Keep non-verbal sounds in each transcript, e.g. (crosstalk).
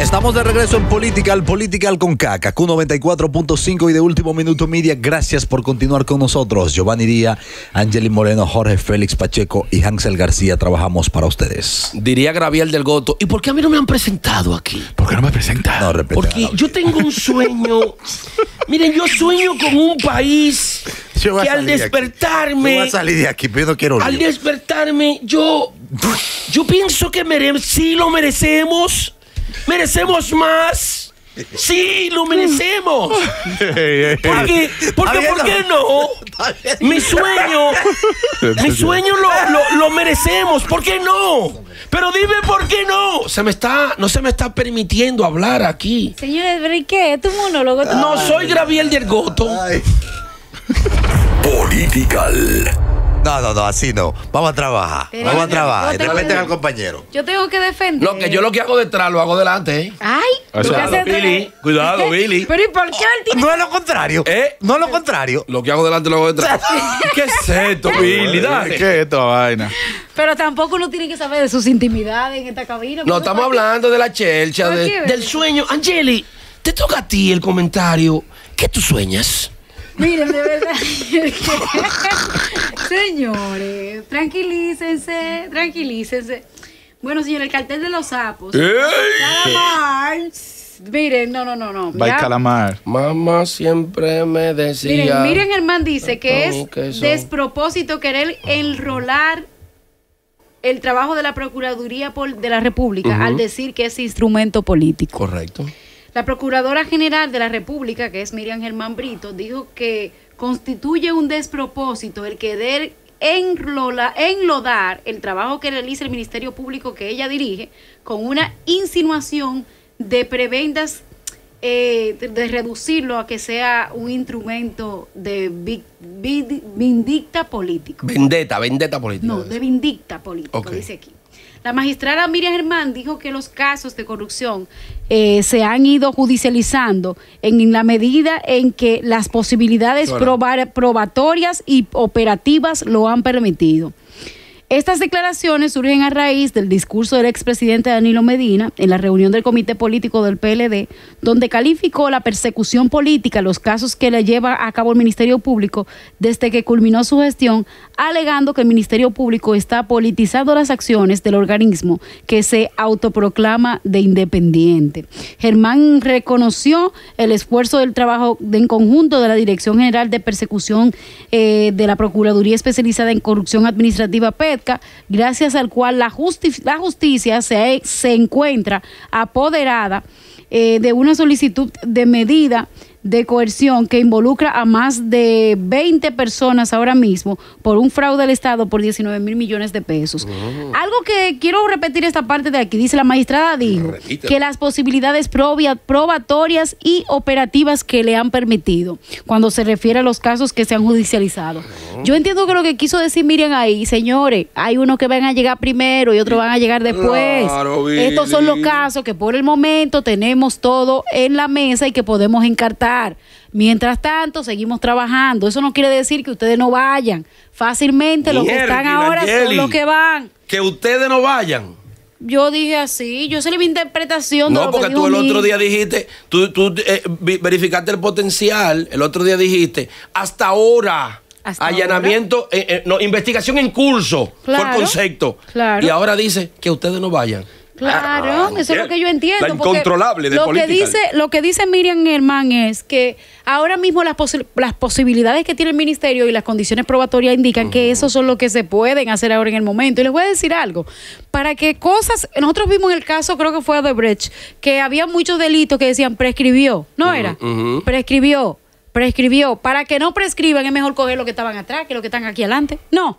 Estamos de regreso en Political, Political con Caca, Q94.5 y de último minuto media. Gracias por continuar con nosotros. Giovanni Díaz, Angeli Moreno, Jorge Félix Pacheco y Hansel García trabajamos para ustedes. Diría Gravial del Goto, ¿y por qué a mí no me han presentado aquí? ¿Por qué no me presentan? No, repente, Porque yo tengo un sueño. (laughs) Miren, yo sueño con un país que al despertarme. yo voy a salir de aquí, pero no quiero. Al despertarme, yo, yo pienso que mere sí lo merecemos ¿Merecemos más? Sí, lo merecemos. Porque, porque ¿por qué no? Mi sueño, mi sueño lo, lo, lo, merecemos. ¿Por qué no? Pero dime por qué no. Se me está, no se me está permitiendo hablar aquí. Señor Enrique, es tu monólogo. No soy Graviel del Goto. Political. No, no, no, así no. Vamos a trabajar. Vamos a trabajar. Tengo, al compañero. Yo tengo que defender. Lo que yo lo que hago detrás lo hago delante, ¿eh? Ay, cuidado, Billy. (laughs) Cuidado, Billy. Pero ¿y por qué No es lo contrario. ¿Eh? No es lo contrario. Lo que hago delante lo hago detrás. (laughs) ¿Qué es esto, Billy? ¿Qué es esta vaina? Pero tampoco uno tiene que saber de sus intimidades en esta cabina. No, estamos hablando de la chelcha, del sueño. Angeli, te toca a ti el comentario. ¿Qué tú sueñas? Miren, de verdad. (laughs) Señores, tranquilícense, tranquilícense. Bueno, señores, el cartel de los sapos. Calamar. Miren, no, no, no, no. Calamar. Mamá siempre me decía. Miren, miren, el dice que es despropósito querer enrolar el trabajo de la Procuraduría de la República al decir que es instrumento político. Correcto. La Procuradora General de la República, que es Miriam Germán Brito, dijo que constituye un despropósito el querer enlodar el trabajo que realiza el Ministerio Público que ella dirige con una insinuación de prebendas eh, de, reducirlo a que sea un instrumento de vindicta político. Vendetta, vendetta política. No, de vindicta política, dice aquí. La magistrada Miriam Germán dijo que los casos de corrupción eh, se han ido judicializando en la medida en que las posibilidades probatorias y operativas lo han permitido. Estas declaraciones surgen a raíz del discurso del expresidente Danilo Medina en la reunión del Comité Político del PLD, donde calificó la persecución política, los casos que le lleva a cabo el Ministerio Público desde que culminó su gestión, alegando que el Ministerio Público está politizando las acciones del organismo que se autoproclama de independiente. Germán reconoció el esfuerzo del trabajo en conjunto de la Dirección General de Persecución eh, de la Procuraduría Especializada en Corrupción Administrativa, gracias al cual la, la justicia se, e, se encuentra apoderada eh, de una solicitud de medida de coerción que involucra a más de 20 personas ahora mismo por un fraude al Estado por 19 mil millones de pesos. Oh. Algo que quiero repetir esta parte de aquí, dice la magistrada, dijo que las posibilidades probatorias y operativas que le han permitido cuando se refiere a los casos que se han judicializado. Oh. Yo entiendo que lo que quiso decir miren ahí, señores, hay unos que van a llegar primero y otros van a llegar después. Estos son los casos que por el momento tenemos todo en la mesa y que podemos encartar Mientras tanto, seguimos trabajando. Eso no quiere decir que ustedes no vayan. Fácilmente los que están ahora son los que van. Que ustedes no vayan. Yo dije así, yo sé mi interpretación. No, porque tú el otro día dijiste, tú, tú eh, verificaste el potencial, el otro día dijiste, hasta ahora. allanamiento, eh, eh, investigación en curso, por concepto. Y ahora dice que ustedes no vayan. Claro, ah, eso es lo que yo entiendo. incontrolable lo que dice, Lo que dice Miriam Herman es que ahora mismo las, posibilidades que tiene el ministerio y las condiciones probatorias indican que eso son lo que se pueden hacer ahora en el momento. Y les voy a decir algo. Para que cosas. Nosotros vimos en el caso, creo que fue de Brecht, que había muchos delitos que decían prescribió. ¿No era? Prescribió. Prescribió. Para que no prescriban es mejor coger lo que estaban atrás que lo que están aquí adelante. No.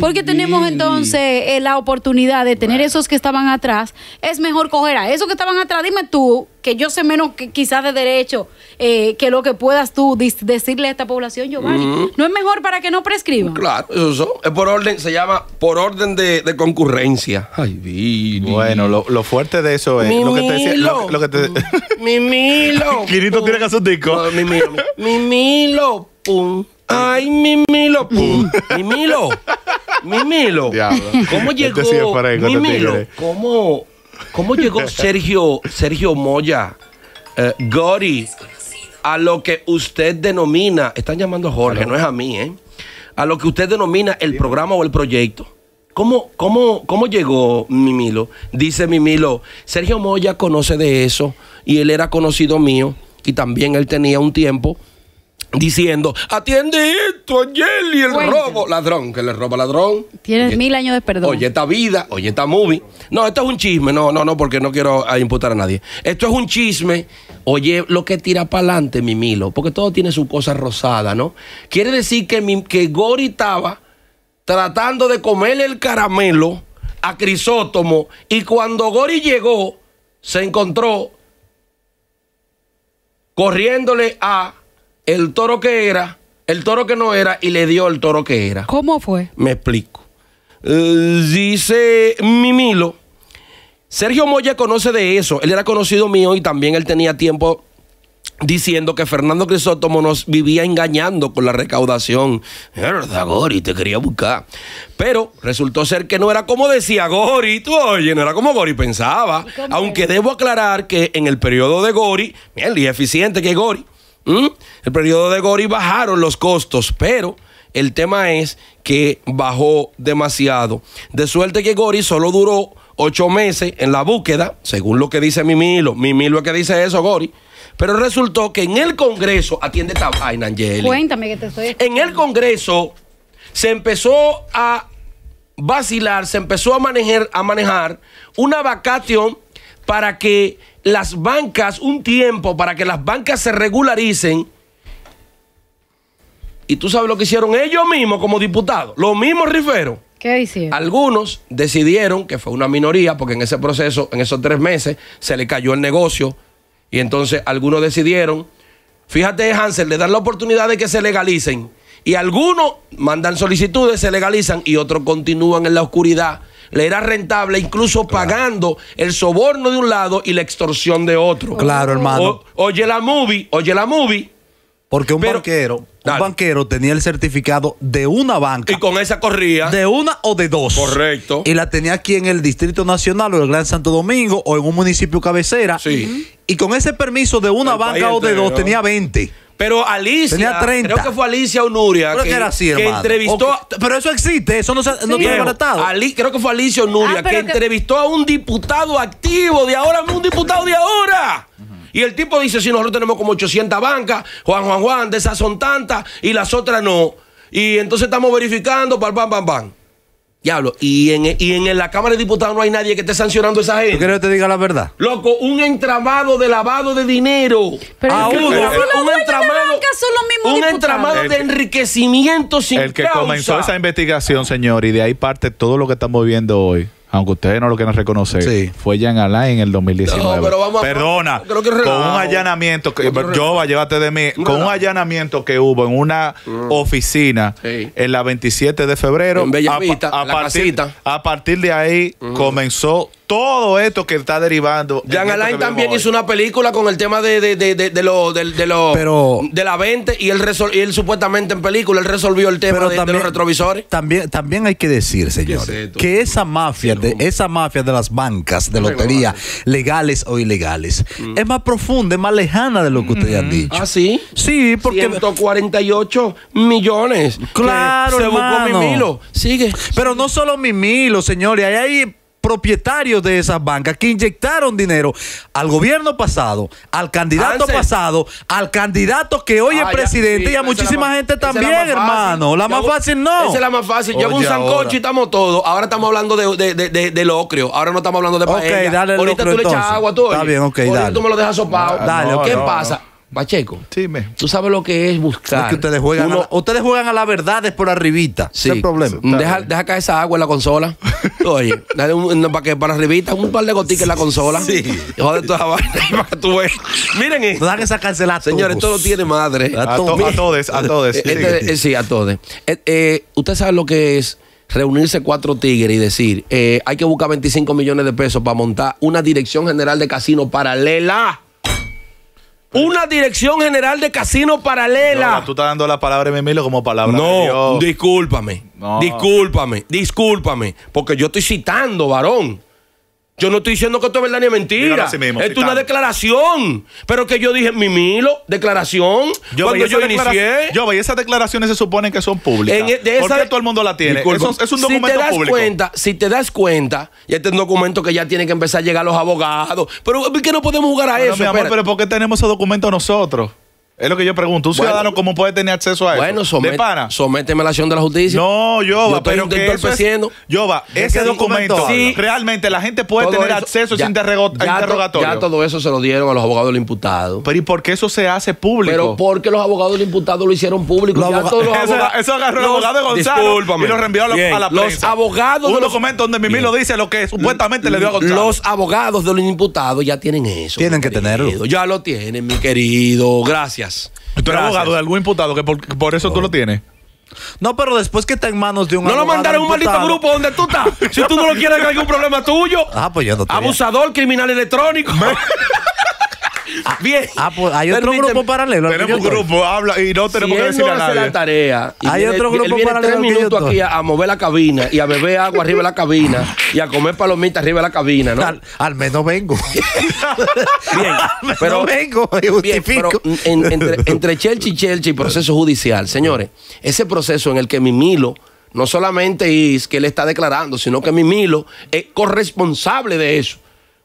Porque tenemos entonces eh, la oportunidad de tener esos que estaban atrás. Es mejor coger a esos que estaban atrás. Dime tú, que yo sé menos que, quizás de derecho eh, que lo que puedas tú decirle a esta población, Giovanni. ¿No es mejor para que no prescriban? Claro, eso es por orden, se llama por orden de, concurrencia. Ay, Billy. Bueno, lo, fuerte de eso es lo, que te decía, lo, que (laughs) Mimilo. Quirito tiene que hacer disco. Mimilo. Mimilo. Pum. Ay, Mimilo! (laughs) Mimilo, ¡Mimilo! Este ¿Cómo llegó? ¿Cómo, (laughs) llegó Sergio, Sergio Moya, eh, Gori, a lo que usted denomina, están llamando a Jorge, no es a mí, ¿eh? A lo que usted denomina el programa o el proyecto. ¿Cómo, cómo, cómo llegó Mimilo? Dice Mimilo, Sergio Moya conoce de eso y él era conocido mío y también él tenía un tiempo diciendo, atiende esto, Angeli, el robo, ladrón, que le roba ladrón. Tiene mil años de perdón. Oye, esta vida, oye, esta movie. No, esto es un chisme, no, no, no, porque no quiero ah, imputar a nadie. Esto es un chisme, oye, lo que tira para adelante, mi Milo, porque todo tiene su cosa rosada, ¿no? Quiere decir que, que Gori estaba tratando de comerle el caramelo a Crisótomo y cuando Gori llegó, se encontró corriéndole a el toro que era, el toro que no era y le dio el toro que era. ¿Cómo fue? Me explico. dice Mimilo, Sergio Moya conoce de eso, él era conocido mío y también él tenía tiempo diciendo que Fernando Crisótomo nos vivía engañando con la recaudación. Verdad Gori, te quería buscar. Pero resultó ser que no era como decía Gori, tú oye, no era como Gori pensaba. Aunque debo aclarar que en el periodo de Gori, bien, y eficiente que Gori, ¿Mm? El periodo de Gori bajaron los costos, pero el tema es que bajó demasiado. De suerte que Gori solo duró ocho meses en la búsqueda, según lo que dice Mimilo. Mimilo es que dice eso, Gori. Pero resultó que en el Congreso, atiende esta Cuéntame que te estoy. En el Congreso se empezó a vacilar, se empezó a manejar, a manejar una vacación para que las bancas un tiempo para que las bancas se regularicen. Y tú sabes lo que hicieron ellos mismos como diputados, los mismos riferos. ¿Qué hicieron? Algunos decidieron que fue una minoría, porque en ese proceso, en esos tres meses, se le cayó el negocio. Y entonces algunos decidieron, fíjate Hansel, le dan la oportunidad de que se legalicen. Y algunos mandan solicitudes, se legalizan y otros continúan en la oscuridad le era rentable incluso pagando el soborno de un lado y la extorsión de otro. Claro, hermano. oye la movie, oye la movie. Porque un banquero, Un banquero tenía el certificado de una banca. Y con esa corría. De una o de dos. Correcto. Y la tenía aquí en el Distrito Nacional o en el Gran Santo Domingo o en un municipio cabecera. Sí. Y con ese permiso de una banca o de dos tenía 20. Pero Alicia, creo que fue Alicia Onuria que, que, entrevistó. Pero eso existe, eso no, se, creo que fue Alicia Onuria ah, que, entrevistó a un diputado activo de ahora, un diputado de ahora. Y el tipo dice: Si sí, nosotros tenemos como 800 bancas, Juan, Juan, Juan, de esas son tantas y las otras no. Y entonces estamos verificando, pam, pam, pam, pam. Diablo, y en, y en la Cámara de Diputados no hay nadie que esté sancionando a esa gente. Yo quiero que te diga la verdad. Loco, un entramado de lavado de dinero. Ah, un entramado, un entramado de enriquecimiento sin El que comenzó esa investigación, señor, y de ahí parte todo lo que estamos viendo hoy, aunque ustedes no lo quieran reconocer, fue Jan Alain en el 2019. No, pero vamos a, Perdona, con un allanamiento, que, llévate de mí, con un allanamiento que hubo en una mm. oficina en la 27 de febrero, en Bella a, a, la partir, a partir de ahí mm. comenzó todo esto que está derivando. Jan Alain también hizo una película con el tema de, de, de, lo, de, de la venta y él, supuestamente en película, él resolvió el tema de, los retrovisores. También, también hay que decir, señores, que esa mafia esa mafia de las bancas de lotería, legales o ilegales, mm. es más profunda, es más lejana de lo que ustedes han mm. dicho. ¿Ah, sí? Sí, porque... 148 millones. Claro, se Sigue. Pero no solo Mimilo, señores, hay propietarios de esas bancas que inyectaron dinero al gobierno pasado, al candidato pasado, al candidato que hoy es ah, presidente y a muchísima gente también, hermano. La más fácil no. Esa es la más fácil. Llevo un sancocho y estamos todos. Ahora estamos hablando de, de, de, locrio. Ahora no estamos hablando de paella. Okay, dale Ahorita tú le echas agua, tú. Está bien, ok, tú me lo dejas sopado. Dale, ¿Qué pasa? Pacheco. Sí, me. Tú sabes lo que es buscar. que ustedes juegan. a la, ustedes juegan a verdades por arribita. Sí. hay problema. Mm, deja, caer esa agua en la consola. (laughs) Oye, dale para arribita un par de gotitas en la consola. Sí. Joder, (laughs) tú Miren esto. Eh. esa cancelada. Señores, esto lo tiene madre. A, todos, a todos. Este, eh, sí, a todos. Eh, eh, usted sabe lo que es reunirse cuatro tigres y decir, hay que buscar 25 millones de pesos para montar una dirección general de casino paralela una dirección general de casino paralela. No, tú estás dando la palabra de como palabra. No, de Dios. discúlpame. Discúlpame, discúlpame. Porque yo estoy citando, varón. Yo no estoy diciendo que esto es verdad ni mentira. es una declaración. Pero que yo dije, mi milo, declaración. cuando yo inicié. Yo veía esas declaraciones se suponen que son públicas. E, porque todo el mundo la tiene. es un documento si te das Cuenta, si te das cuenta, y este es un documento que ya tiene que empezar a llegar los abogados. Pero que no podemos jugar a eso. Mi amor, pero ¿por qué tenemos ese documento nosotros? Es lo que yo pregunto. ¿Un ciudadano cómo puede tener acceso a eso? Bueno, sométeme a la acción de la justicia. No, yo va, pero que eso yo Yoba, ese documento, realmente la gente puede tener acceso sin a ese interrogatorio. ya todo eso se lo dieron a los abogados del imputado. Pero ¿y por qué eso se hace público? Pero porque los abogados del imputado lo hicieron público. Los todos eso, agarró el abogado de Gonzalo y lo reenvió a la, prensa. Los abogados Un de documento donde Mimi lo dice lo que supuestamente le dio a Gonzalo. Los abogados de los imputados ya tienen eso. Tienen que tenerlo. Ya lo tienen, mi querido. Gracias. ¿Tú eres abogado de algún imputado que por, eso tú lo tienes? No, pero después que está en manos de un. No lo mandaron a un maldito grupo donde tú estás. (laughs) si tú no lo quieres, hay algún problema tuyo. Ah, pues yo no Abusador, criminal electrónico. (laughs) Ah, bien. Ah, pues, hay otro grupo paralelo. Tenemos un grupo, habla y no tenemos que decir decirle no a hace la tarea. Hay otro grupo paralelo tres minutos aquí a, mover la cabina y a beber agua arriba de la cabina y a comer palomitas arriba de la cabina, ¿no? Al, menos vengo. (laughs) Bien, pero- vengo pero entre, Chelchi y Chelchi y proceso judicial, señores, ese proceso en el que mi Milo, no solamente es que él está declarando, sino que Mimilo es corresponsable de eso.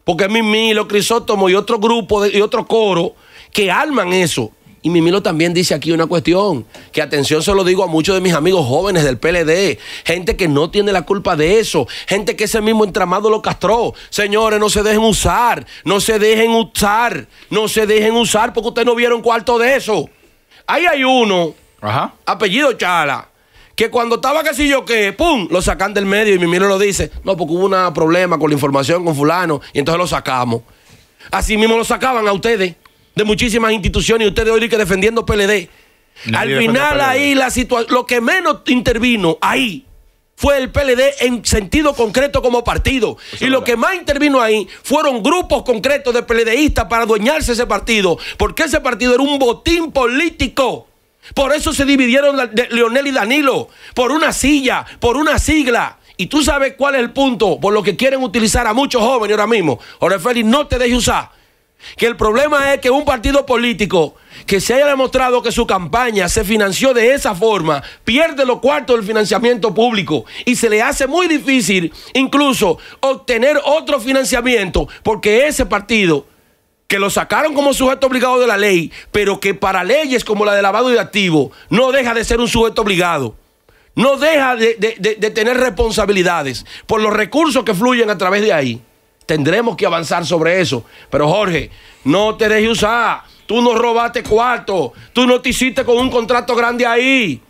Porque Mimi, los Crisótomos y otro grupo y otro coro que arman eso. Y Mimilo también dice aquí una cuestión, que atención se lo digo a muchos de mis amigos jóvenes del PLD, gente que no tiene la culpa de eso, gente que ese mismo entramado lo castró. Señores, no se dejen usar, no se dejen usar, no se dejen usar, porque ustedes no vieron cuarto de eso. Ahí hay uno, apellido Chala, que cuando estaba que yo que, ¡pum! Lo sacan del medio y mi miro lo dice, no, porque hubo un problema con la información con fulano y entonces lo sacamos. Así mismo lo sacaban a ustedes de muchísimas instituciones y ustedes hoy que defendiendo PLD. Al final ahí la situación, lo que menos intervino ahí fue el PLD en sentido concreto como partido. y lo que más intervino ahí fueron grupos concretos de PLDistas para adueñarse ese partido, porque ese partido era un botín político. Por eso se dividieron Leonel y Danilo, por una silla, por una sigla. Y tú sabes cuál es el punto por lo que quieren utilizar a muchos jóvenes ahora mismo. Jorge Félix, no te dejes usar. Que el problema es que un partido político que se haya demostrado que su campaña se financió de esa forma, pierde los cuartos del financiamiento público y se le hace muy difícil incluso obtener otro financiamiento porque ese partido que lo sacaron como sujeto obligado de la ley, pero que para leyes como la de lavado de activos no deja de ser un sujeto obligado. No deja de, tener responsabilidades por los recursos que fluyen a través de ahí. Tendremos que avanzar sobre eso. Pero Jorge, no te dejes usar. Tú no robaste cuarto. Tú no te hiciste con un contrato grande ahí.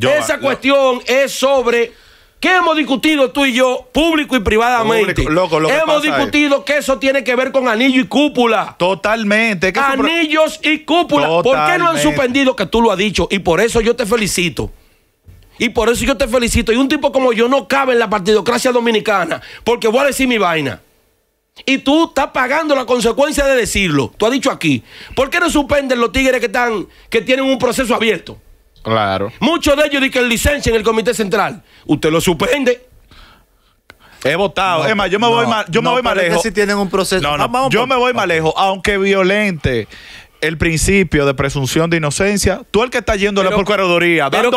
Esa cuestión es sobre ¿Qué hemos discutido tú y yo, público y privadamente? hemos discutido que eso tiene que ver con anillo y cúpula. Totalmente. Que Anillos y cúpula. ¿Por qué no han suspendido que tú lo has dicho? Y por eso yo te felicito. Y por eso yo te felicito. Y un tipo como yo no cabe en la partidocracia dominicana, porque voy a decir mi vaina. Y tú estás pagando la consecuencia de decirlo. Tú has dicho aquí. ¿Por qué no suspenden los tigres que, están, que tienen un proceso abierto? Claro. Muchos de ellos dicen licencia en el comité central. Usted lo suspende. He votado. es más, yo me voy, yo no, me lejos. Si tienen un proceso. Ah, yo me voy más lejos, aunque violente el principio de presunción de inocencia, tú el que está yendo a la Procuraduría, pero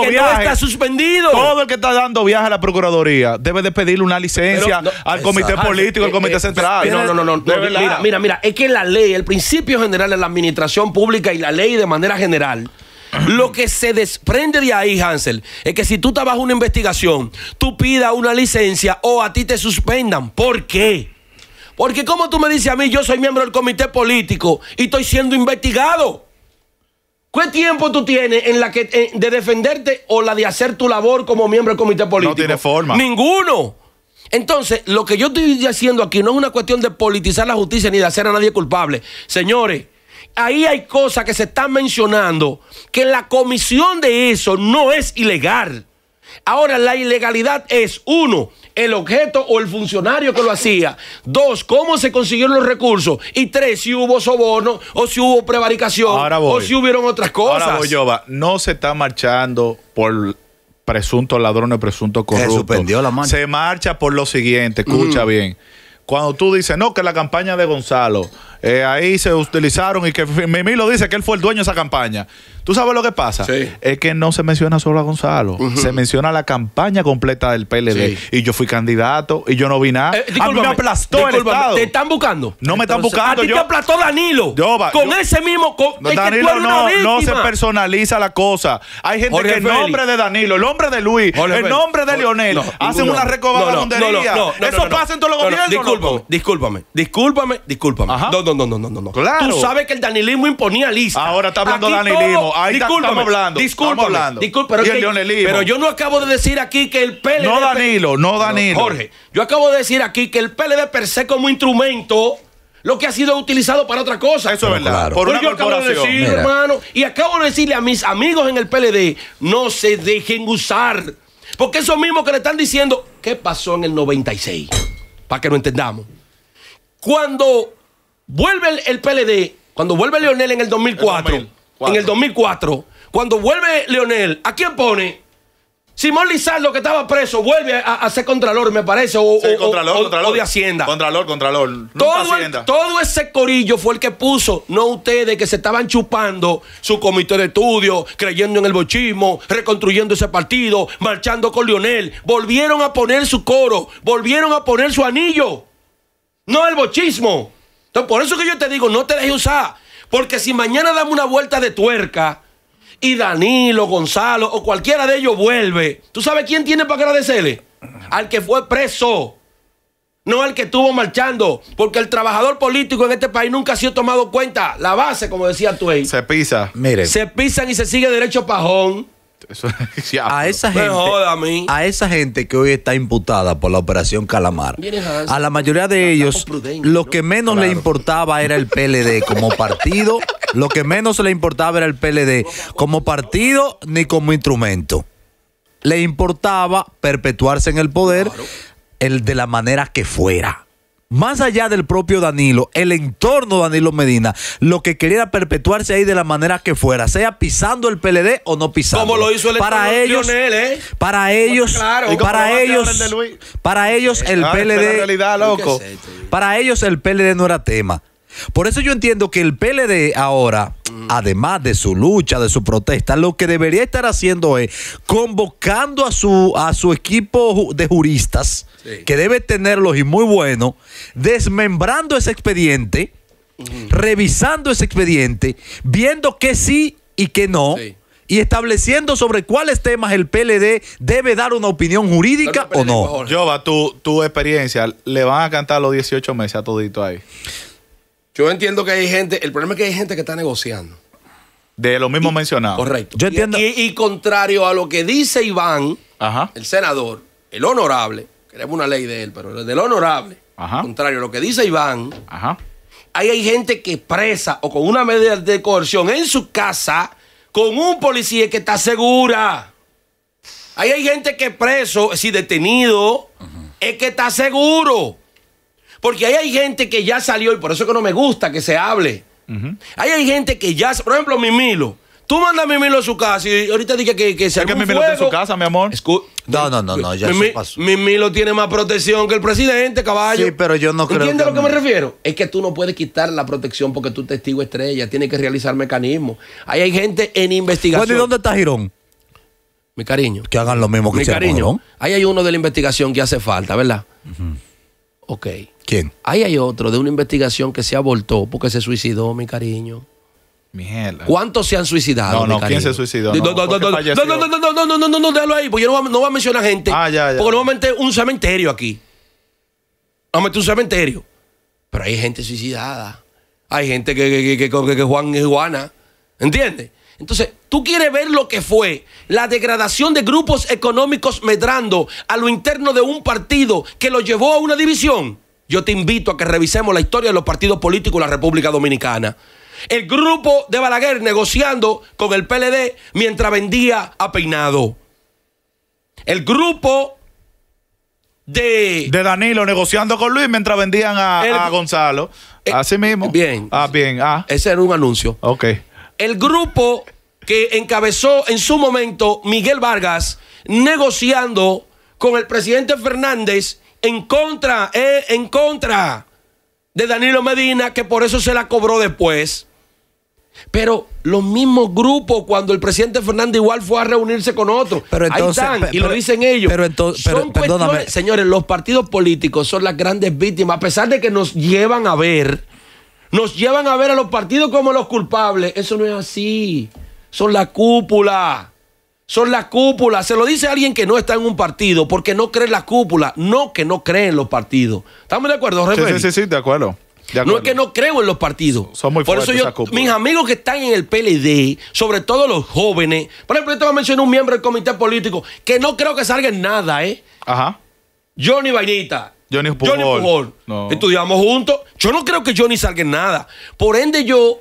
suspendido. Todo el que está dando viaje a la Procuraduría debe de pedirle una licencia al Comité Político, al eh, Comité eh, Central. no, no, no, no. mira, mira, mira, es que la ley, el principio general de la administración pública y la ley de manera general lo que se desprende de ahí, Hansel, es que si tú estás bajo una investigación, tú pidas una licencia o a ti te suspendan. ¿Por qué? Porque como tú me dices a mí, yo soy miembro del comité político y estoy siendo investigado. ¿Qué tiempo tú tienes en la que, eh, de defenderte o la de hacer tu labor como miembro del comité político? No tiene forma. Ninguno. Entonces, lo que yo estoy haciendo aquí no es una cuestión de politizar la justicia ni de hacer a nadie culpable. Señores, ahí hay cosas que se están mencionando que la comisión de eso no es ilegal. Ahora, la ilegalidad es, uno, el objeto o el funcionario que lo hacía. Dos, cómo se consiguieron los recursos. Y tres, si hubo soborno o si hubo prevaricación o si hubieron otras cosas. No se está marchando por presuntos ladrones, presuntos corruptos. Se suspendió la mano. Se marcha por lo siguiente, escucha bien. Cuando tú dices, no, que la campaña de Gonzalo eh, ahí se utilizaron y que lo dice que él fue el dueño de esa campaña. ¿Tú sabes lo que pasa? Sí. Es que no se menciona solo a Gonzalo, se menciona la campaña completa del PLD. Y yo fui candidato y yo no vi nada. Eh, a mí me aplastó el Estado. ¿Te están buscando? No me están buscando. A ti te aplastó Danilo. con ese mismo... Con, no, Danilo no, se personaliza la cosa. Hay gente que el nombre de Danilo, el nombre de Luis, el nombre de Leonel, hacen una recobada Eso pasa en todos los gobiernos. discúlpame, discúlpame, discúlpame, discúlpame no, no, no, no, no. Claro. Tú sabes que el danilismo imponía lista. Ahora está hablando danilismo. Ahí estamos hablando. Disculpa, hablando. pero, yo no acabo de decir aquí que el PLD. No Danilo, no Danilo. Jorge, yo acabo de decir aquí que el PLD per se como instrumento lo que ha sido utilizado para otra cosa. Eso es verdad. Por una corporación hermano, y acabo de decirle a mis amigos en el PLD, no se dejen usar. Porque eso mismo que le están diciendo, ¿qué pasó en el 96? Para que lo entendamos. Cuando Vuelve el, PLD, cuando vuelve Leonel en el 2004, en el 2004, cuando vuelve Leonel, ¿a quién pone? Simón Lizardo, que estaba preso, vuelve a, hacer ser contralor, me parece, o, de Hacienda. Contralor, contralor. todo, todo ese corillo fue el que puso, no ustedes que se estaban chupando su comité de estudio, creyendo en el bochismo, reconstruyendo ese partido, marchando con Leonel... Volvieron a poner su coro, volvieron a poner su anillo. No el bochismo. Entonces, por eso que yo te digo, no te dejes usar. Porque si mañana damos una vuelta de tuerca y Danilo, Gonzalo o cualquiera de ellos vuelve, ¿tú sabes quién tiene para agradecerle? Al que fue preso, no al que estuvo marchando. Porque el trabajador político en este país nunca ha sido tomado cuenta. La base, como decía Twain. Se pisa. Miren. Se pisan y se sigue derecho pajón. (laughs) a esa gente, a, esa gente que hoy está imputada por la operación Calamar, a la mayoría de ellos, lo que menos le importaba era el PLD como (laughs) partido, lo que menos le importaba era el PLD como partido ni como instrumento. Le importaba perpetuarse en el poder, el de la manera que fuera más allá del propio Danilo, el entorno Danilo Medina, lo que quería perpetuarse ahí de la manera que fuera, sea pisando el PLD o no pisando. Como lo hizo el para ellos, para ellos, claro, para ellos, para ellos el PLD, para ellos el PLD no era tema. Por eso yo entiendo que el PLD ahora, además de su lucha, de su protesta, lo que debería estar haciendo es convocando a su, a su equipo de juristas, que debe tenerlos y muy bueno, desmembrando ese expediente, revisando ese expediente, viendo que sí y que no. Y estableciendo sobre cuáles temas el PLD debe dar una opinión jurídica o no. Jova, tu, tu experiencia, ¿le van a cantar los 18 meses a todito ahí? Yo entiendo que hay gente, el problema es que hay gente que está negociando. De lo mismo mencionado. Correcto. Yo entiendo. Y, contrario a lo que dice Iván, el senador, el honorable, queremos una ley de él, pero del honorable, Ajá. contrario a lo que dice Iván, Ajá. ahí hay gente que presa o con una medida de coerción en su casa con un policía que está segura. hay gente que preso, si detenido, es que está seguro. Porque ahí hay gente que ya salió y por eso es que no me gusta que se hable. Ahí hay gente que ya, por ejemplo, Mimilo. Tú mandas a Mimilo a su casa y ahorita dije que, que se ¿Es que Mimilo está en su casa, mi amor? no, no, no, ya se pasó. Mimilo tiene más protección que el presidente, caballo. Sí, pero yo no creo ¿Entiendes a lo que me refiero? Es que tú no puedes quitar la protección porque tú testigo estrella, tienes que realizar mecanismos. Ahí hay gente en investigación. ¿y dónde está Girón? Mi cariño. Que hagan lo mismo que Mi cariño. Ahí hay uno de la investigación que hace falta, ¿verdad? Ajá. Ok. ¿Quién? Ahí hay otro de una investigación que se abortó porque se suicidó, mi cariño. ¿Cuántos se han suicidado? No, no, mi ¿quién se suicidó? No, no, no, no, no, no, no, no, no, déjalo ahí, porque yo no voy, a mencionar gente. Ah, ya, ya. Porque no voy un cementerio aquí. Vamos a meter un cementerio. Pero hay gente suicidada. Hay gente que, que, que, que, Juan es Juana. ¿Entiendes? Entonces, tú quieres ver lo que fue la degradación de grupos económicos medrando a lo interno de un partido que lo llevó a una división. Yo te invito a que revisemos la historia de los partidos políticos de la República Dominicana. El grupo de Balaguer negociando con el PLD mientras vendía a Peinado. El grupo de... De Danilo negociando con Luis mientras vendían a, Gonzalo. Eh, Así mismo. Bien. Ah, bien. Ah. Ese era un anuncio. Ok el grupo que encabezó en su momento Miguel Vargas negociando con el presidente Fernández en contra, eh, en contra de Danilo Medina, que por eso se la cobró después. Pero los mismos grupos, cuando el presidente Fernández igual fue a reunirse con otros, ahí están, y lo dicen ellos. Pero entonces, perdóname. Señores, los partidos políticos son las grandes víctimas, a pesar de que nos llevan a ver nos llevan a ver a los partidos como los culpables. Eso no es así. Son la cúpula. Son la cúpula. Se lo dice alguien que no está en un partido porque no cree en la cúpula. No que no cree en los partidos. ¿Estamos de acuerdo, Roberto? Sí, sí, sí, de acuerdo. de No es que no creo en los partidos. Son muy por eso yo, mis amigos que están en el PLD, sobre todo los jóvenes, por ejemplo, yo te voy a mencionar un miembro del comité político que no creo que salga en nada, ¿eh? Ajá. Johnny Vainita, Johnny Pujol. Johnny Estudiamos juntos. Yo no creo que Johnny salga en nada. Por ende, yo.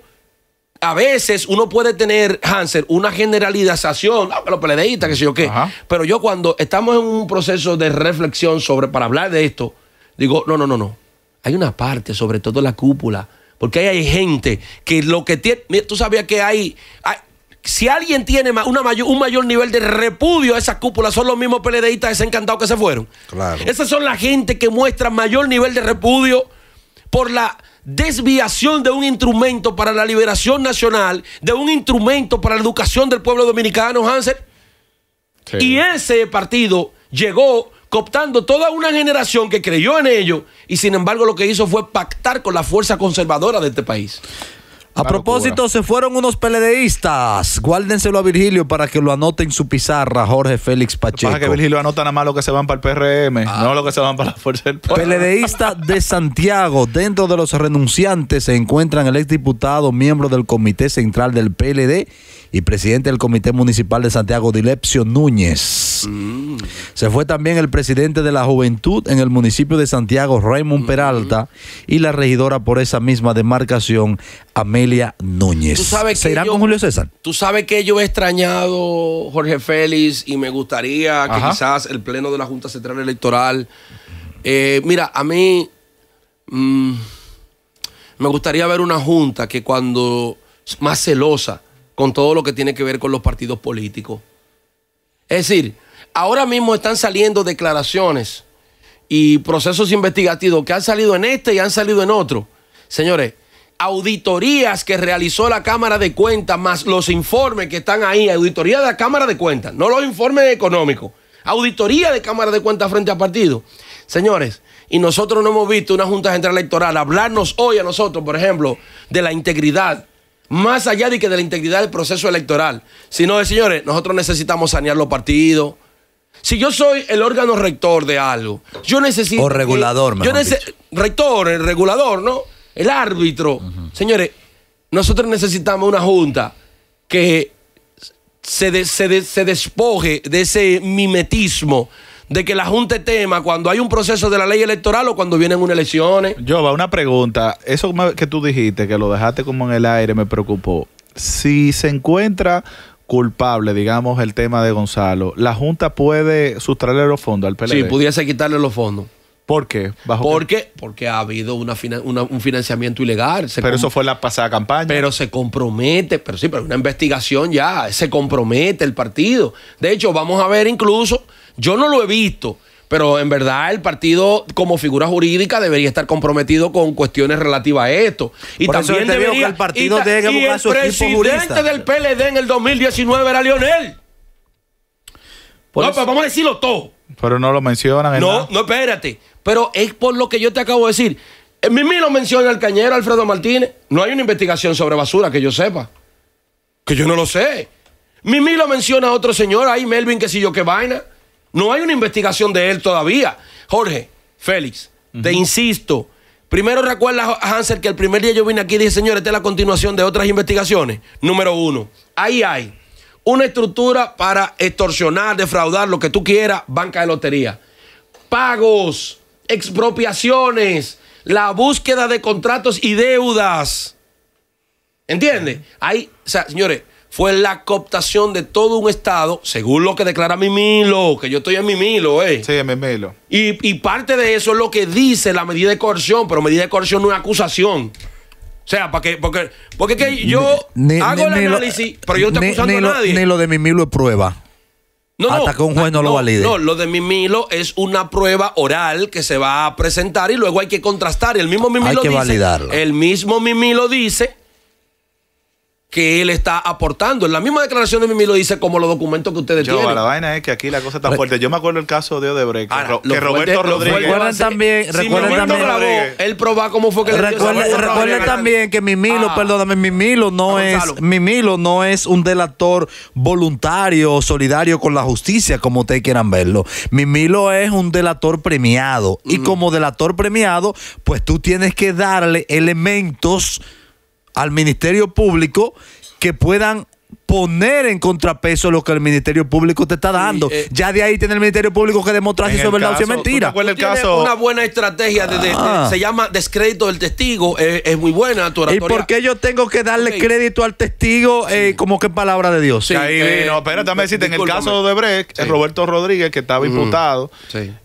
A veces uno puede tener, Hansel, una generalización, ah, los peleadistas, qué sé yo qué. Pero yo cuando estamos en un proceso de reflexión sobre, para hablar de esto, digo, no, no, no, no. Hay una parte, sobre todo la cúpula, porque ahí hay gente que lo que tiene. tú sabías que hay, si alguien tiene una mayor, un mayor nivel de repudio a esa cúpula son los mismos peledeístas desencantados que se fueron. Claro. Esas son la gente que muestra mayor nivel de repudio por la desviación de un instrumento para la liberación nacional, de un instrumento para la educación del pueblo dominicano, Hansel. Y ese partido llegó cooptando toda una generación que creyó en ello y sin embargo lo que hizo fue pactar con la fuerza conservadora de este país. A propósito, se fueron unos peledeístas. Guárdenselo a Virgilio para que lo anoten en su pizarra, Jorge Félix Pacheco. Para que Virgilio anota nada más lo que se van para el PRM, ah. no lo que se van para la fuerza del pueblo. Peledeísta de (laughs) Santiago. Dentro de los renunciantes se encuentran el exdiputado, miembro del Comité Central del PLD y presidente del Comité Municipal de Santiago, Dilepcio Núñez. Mm. Se fue también el presidente de la Juventud en el municipio de Santiago, Raymond mm. Peralta, y la regidora por esa misma demarcación, Amelia Núñez. ¿Tú sabes ¿Se con Julio César? Tú sabes que yo he extrañado Jorge Félix y me gustaría que quizás el Pleno de la Junta Central Electoral. Eh, mira, a mí mm, me gustaría ver una Junta que cuando más celosa con todo lo que tiene que ver con los partidos políticos. Es decir, ahora mismo están saliendo declaraciones y procesos investigativos que han salido en este y han salido en otro. Señores, auditorías que realizó la Cámara de Cuentas, más los informes que están ahí, auditoría de la Cámara de Cuentas, no los informes económicos, auditoría de Cámara de Cuentas frente a partido. Señores, y nosotros no hemos visto una Junta Central Electoral hablarnos hoy a nosotros, por ejemplo, de la integridad, más allá de que de la integridad del proceso electoral, sino de, señores, nosotros necesitamos sanear los partidos. Si yo soy el órgano rector de algo, yo necesito... O regulador, yo Rector, el regulador, ¿no? el árbitro. Señores, nosotros necesitamos una junta que se, se, despoje de ese mimetismo de que la Junta tema cuando hay un proceso de la ley electoral o cuando vienen unas elecciones. va una pregunta. Eso que tú dijiste, que lo dejaste como en el aire, me preocupó. Si se encuentra culpable, digamos, el tema de Gonzalo, ¿la Junta puede sustraerle los fondos al PLD? Sí, pudiese quitarle los fondos. ¿Por qué? porque, porque ha habido una, un financiamiento ilegal. pero eso fue la pasada campaña. Pero se compromete, pero sí, pero una investigación ya, se compromete el partido. De hecho, vamos a ver incluso, yo no lo he visto, pero en verdad el partido como figura jurídica debería estar comprometido con cuestiones relativas a esto. Y también debería, que el partido y, debe y el presidente del PLD en el 2019 era Lionel no, pero vamos a decirlo todo. Pero no lo mencionan. no, no, espérate. Pero es por lo que yo te acabo de decir. Eh, Mimi lo menciona el cañero Alfredo Martínez. No hay una investigación sobre basura que yo sepa. Que yo no lo sé. Mimi lo menciona a otro señor, ahí Melvin, que si yo qué vaina. No hay una investigación de él todavía. Jorge, Félix, te insisto. Primero recuerda, Hansel, que el primer día yo vine aquí y dije, señores, esta es la continuación de otras investigaciones. Número uno, ahí hay una estructura para extorsionar, defraudar, lo que tú quieras, banca de lotería. Pagos, expropiaciones, la búsqueda de contratos y deudas. ¿Entiendes? Ahí, o sea, señores, fue la cooptación de todo un Estado, según lo que declara Mimilo, que yo estoy en Mimilo, ¿eh? Sí, en Mimilo. Y, y parte de eso es lo que dice la medida de coerción, pero medida de coerción no es acusación. O sea, para que, porque, porque que yo hago el análisis, pero yo no estoy acusando a nadie. ni lo de Mimilo es prueba. No, Hasta que un juez no, lo valide. No, lo de Mimilo es una prueba oral que se va a presentar y luego hay que contrastar. el mismo Mimilo hay que dice. Validarlo. El mismo Mimilo dice que él está aportando. En la misma declaración de Mimilo lo dice como los documentos que ustedes Yo, tienen. La vaina es que aquí la cosa está fuerte. Yo me acuerdo el caso de Odebrecht, que, Roberto Rodríguez. Recuerden también, recuerden también. él probaba cómo fue que le Recuerden también que Mimilo, ah. perdóname, Mimilo no es Mimilo no es un delator voluntario o solidario con la justicia, como ustedes quieran verlo. Mimilo es un delator premiado. Y mm. como delator premiado, pues tú tienes que darle elementos al Ministerio Público que puedan poner en contrapeso lo que el Ministerio Público te está dando. Eh, ya de ahí tiene el Ministerio Público que demostrar si eso es verdad o si es mentira. Una buena estrategia de, ah. se llama descrédito del testigo, es muy buena tu oratoria. ¿Y por qué yo tengo que darle crédito al testigo eh, como que palabra de Dios? Sí, ahí vino, pero también en el caso de Brecht, Roberto Rodríguez, que estaba mm. imputado,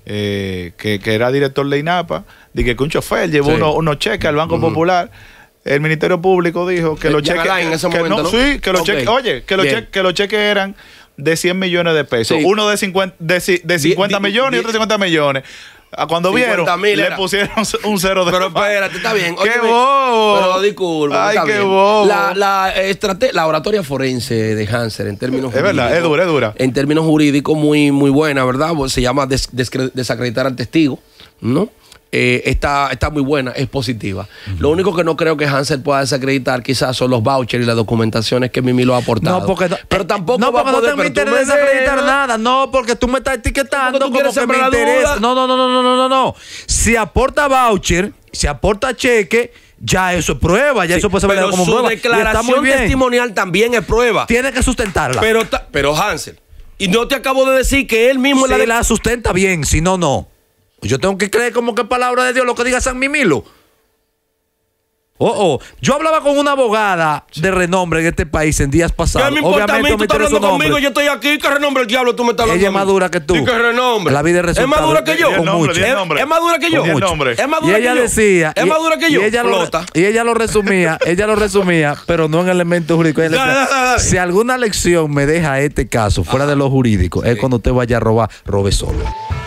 eh, que, era director de INAPA, dije que un chofer llevó unos cheques al Banco mm. Popular el Ministerio Público dijo que los cheques. que los Oye, que los, eran de 100 millones de pesos. Uno de 50, de, millones y otro de 50 millones. Ah, cuando vieron, le pusieron (laughs) un cero de Pero espérate, está bien. ¡Qué bobo! Pero disculpa. ¡Ay, qué bobo! La, la, oratoria forense de Hanser, en términos jurídicos. Es verdad, es dura, es dura. En términos jurídicos, muy, muy buena, ¿verdad? Pues se llama desacreditar al testigo, ¿no? Eh, está, está muy buena, es positiva. Lo único que no creo que Hansel pueda desacreditar quizás son los vouchers y las documentaciones que Mimi lo ha aportado. No, porque no, pero eh, tampoco no, porque te desacreditar nada. No, porque tú me estás etiquetando como que me interesa. No, no, no, no, no, no, no, Si aporta voucher, si aporta cheque, ya eso es prueba, ya eso puede ser pero como su prueba. declaración testimonial también es prueba. Tiene que sustentarla. Pero, pero Hansel, y no te acabo de decir que él mismo la sustenta bien, si no, no. Yo tengo que creer como que palabra de Dios lo que diga San Mimilo. Oh, oh. Yo hablaba con una abogada de renombre en este país en días pasados. ¿Qué me importa Obviamente, hablando conmigo, yo estoy aquí. ¿Qué renombre el diablo tú me estás hablando? Ella es más dura que tú. renombre? La vida es Es más dura que yo. Con Es, más dura que yo. Es más dura ella que yo. decía. Es más dura que yo. Y ella, lo, y ella lo resumía, (laughs) ella lo resumía, pero no en elementos jurídicos. Si alguna lección me deja este caso fuera de lo jurídico, es cuando usted vaya a robar, robe solo.